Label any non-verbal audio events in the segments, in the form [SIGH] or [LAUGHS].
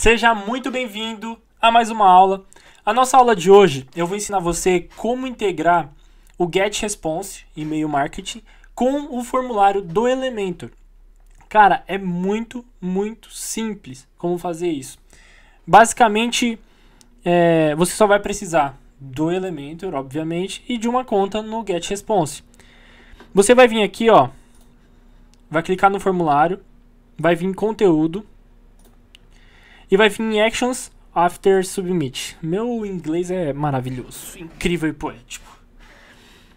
Seja muito bem-vindo a mais uma aula. A nossa aula de hoje eu vou ensinar você como integrar o Get Response e-mail marketing com o formulário do Elementor. Cara, é muito, muito simples como fazer isso. Basicamente, é, você só vai precisar do Elementor, obviamente, e de uma conta no Get Response. Você vai vir aqui, ó, vai clicar no formulário, vai vir em conteúdo, e vai vir em Actions After Submit. Meu inglês é maravilhoso, incrível e poético.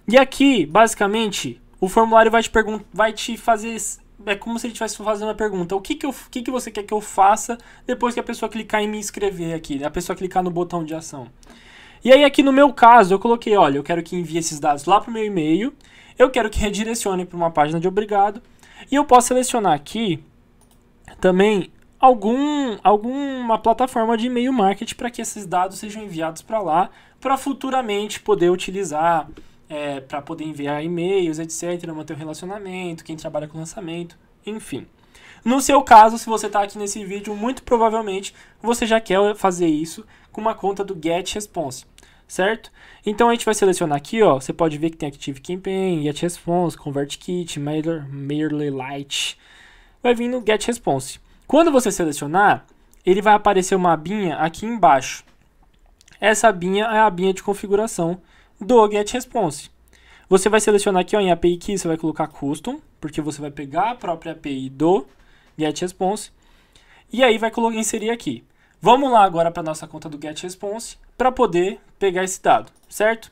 E aqui, basicamente, o formulário vai te, vai te fazer. É como se ele estivesse fazendo uma pergunta. O que, que, eu, que, que você quer que eu faça depois que a pessoa clicar em me inscrever aqui? A pessoa clicar no botão de ação. E aí aqui no meu caso, eu coloquei, olha, eu quero que envie esses dados lá para o meu e-mail. Eu quero que redirecione para uma página de obrigado. E eu posso selecionar aqui também algum, alguma plataforma de e-mail marketing para que esses dados sejam enviados para lá, para futuramente poder utilizar, é, para poder enviar e-mails, etc., manter o relacionamento, quem trabalha com lançamento, enfim. No seu caso, se você está aqui nesse vídeo, muito provavelmente você já quer fazer isso com uma conta do GetResponse certo? Então a gente vai selecionar aqui, ó, você pode ver que tem Active Campaign, ConvertKit Response, Convert Mailer, MailerLite. Vai vir no GetResponse Response. Quando você selecionar, ele vai aparecer uma abinha aqui embaixo. Essa abinha é a abinha de configuração do GetResponse. Você vai selecionar aqui ó, em API Key, você vai colocar Custom, porque você vai pegar a própria API do GetResponse e aí vai inserir aqui. Vamos lá agora para a nossa conta do GetResponse para poder pegar esse dado, certo?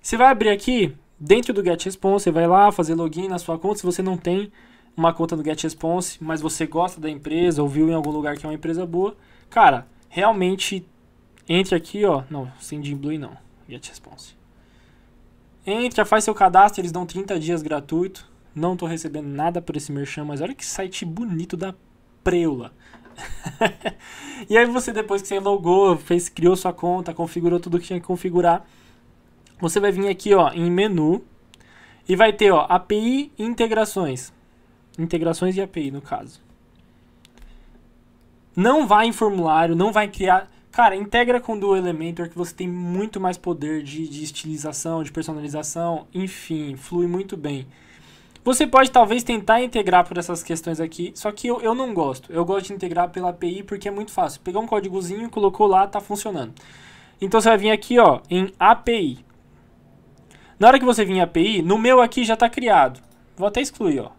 Você vai abrir aqui, dentro do GetResponse, você vai lá fazer login na sua conta, se você não tem, uma conta no GetResponse, mas você gosta da empresa ou viu em algum lugar que é uma empresa boa, cara, realmente entre aqui, ó, não, sem Gimblue não, GetResponse. Entra, faz seu cadastro, eles dão 30 dias gratuito. Não tô recebendo nada por esse merchan, mas olha que site bonito da preula. [LAUGHS] e aí você depois que você logou, fez, criou sua conta, configurou tudo que tinha que configurar, você vai vir aqui, ó, em menu e vai ter, ó, API integrações. Integrações e API, no caso. Não vai em formulário, não vai criar. Cara, integra com do Elementor que você tem muito mais poder de, de estilização, de personalização, enfim, flui muito bem. Você pode talvez tentar integrar por essas questões aqui, só que eu, eu não gosto. Eu gosto de integrar pela API porque é muito fácil. Pegar um códigozinho, colocou lá, tá funcionando. Então você vai vir aqui ó, em API. Na hora que você vir em API, no meu aqui já está criado. Vou até excluir, ó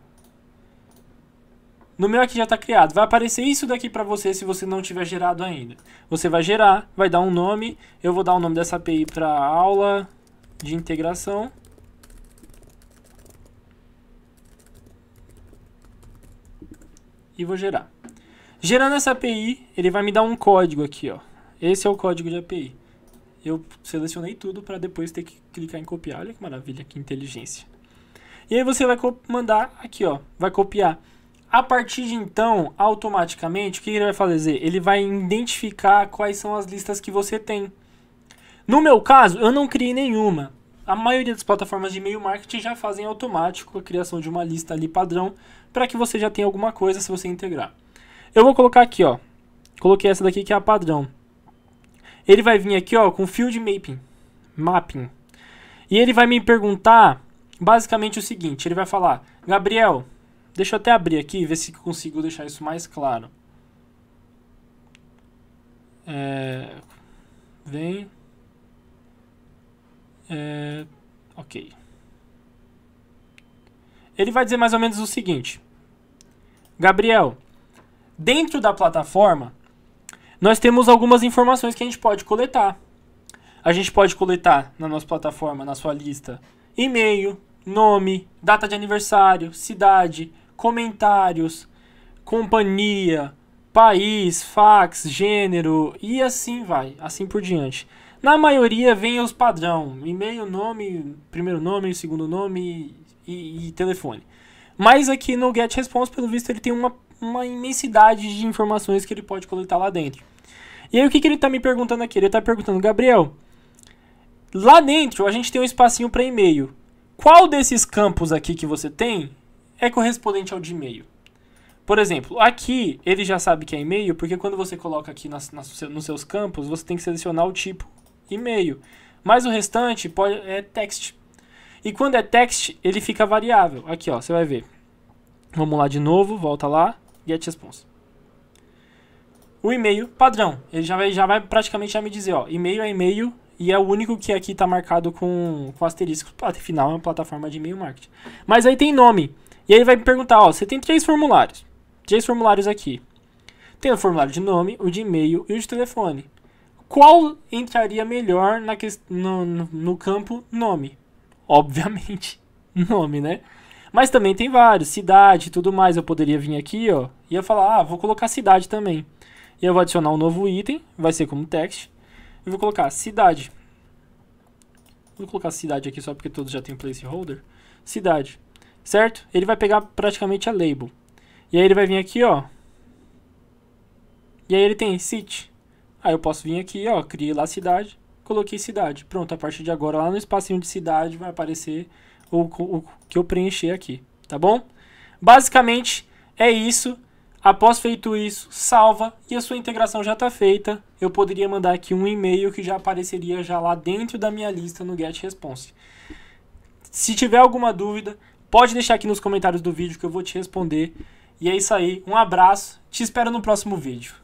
no meu aqui já está criado. Vai aparecer isso daqui para você se você não tiver gerado ainda. Você vai gerar, vai dar um nome. Eu vou dar o nome dessa API para aula de integração. E vou gerar. Gerando essa API, ele vai me dar um código aqui. Ó. Esse é o código de API. Eu selecionei tudo para depois ter que clicar em copiar. Olha que maravilha, que inteligência. E aí você vai mandar aqui, ó, vai copiar a partir de então, automaticamente, o que ele vai fazer? Ele vai identificar quais são as listas que você tem. No meu caso, eu não criei nenhuma. A maioria das plataformas de e-mail marketing já fazem automático a criação de uma lista ali padrão para que você já tenha alguma coisa se você integrar. Eu vou colocar aqui, ó. Coloquei essa daqui que é a padrão. Ele vai vir aqui, ó, com field mapping, mapping. E ele vai me perguntar basicamente o seguinte, ele vai falar: "Gabriel, Deixa eu até abrir aqui e ver se consigo deixar isso mais claro. É, vem. É, ok. Ele vai dizer mais ou menos o seguinte: Gabriel, dentro da plataforma, nós temos algumas informações que a gente pode coletar. A gente pode coletar na nossa plataforma, na sua lista, e-mail, nome, data de aniversário, cidade, comentários, companhia, país, fax, gênero e assim vai, assim por diante. Na maioria vem os padrão, e-mail, nome, primeiro nome, segundo nome e, e, telefone. Mas aqui no Get Response, pelo visto, ele tem uma, uma imensidade de informações que ele pode coletar lá dentro. E aí o que, que ele está me perguntando aqui? Ele está perguntando, Gabriel, lá dentro a gente tem um espacinho para e-mail. Qual desses campos aqui que você tem é correspondente ao de e-mail. Por exemplo, aqui ele já sabe que é e-mail, porque quando você coloca aqui nas, nas, nos seus campos, você tem que selecionar o tipo e-mail. Mas o restante pode, é text. E quando é text, ele fica variável. Aqui, ó, você vai ver. Vamos lá de novo, volta lá, get response. O e-mail padrão, ele já vai, já vai praticamente já me dizer, ó, e-mail é e-mail e é o único que aqui está marcado com, com afinal é uma plataforma de e-mail marketing. Mas aí tem nome. E aí ele vai me perguntar, ó, você tem três formulários. Três formulários aqui. Tem o formulário de nome, o de e-mail e o de telefone. Qual entraria melhor na que, no, no, no campo nome? Obviamente, [LAUGHS] nome, né? Mas também tem vários, cidade e tudo mais. Eu poderia vir aqui, ó, e eu falar, ah, vou colocar cidade também. E eu vou adicionar um novo item, vai ser como text. Eu vou colocar cidade. Vou colocar cidade aqui só porque todos já tem placeholder. Cidade certo? Ele vai pegar praticamente a label. E aí ele vai vir aqui, ó. E aí ele tem city. Aí eu posso vir aqui, ó, criei lá cidade, coloquei cidade. Pronto, a partir de agora lá no espacinho de cidade vai aparecer o, o, o que eu preencher aqui, tá bom? Basicamente é isso. Após feito isso, salva e a sua integração já está feita. Eu poderia mandar aqui um e-mail que já apareceria já lá dentro da minha lista no GetResponse. Se tiver alguma dúvida, Pode deixar aqui nos comentários do vídeo que eu vou te responder. E é isso aí, um abraço, te espero no próximo vídeo.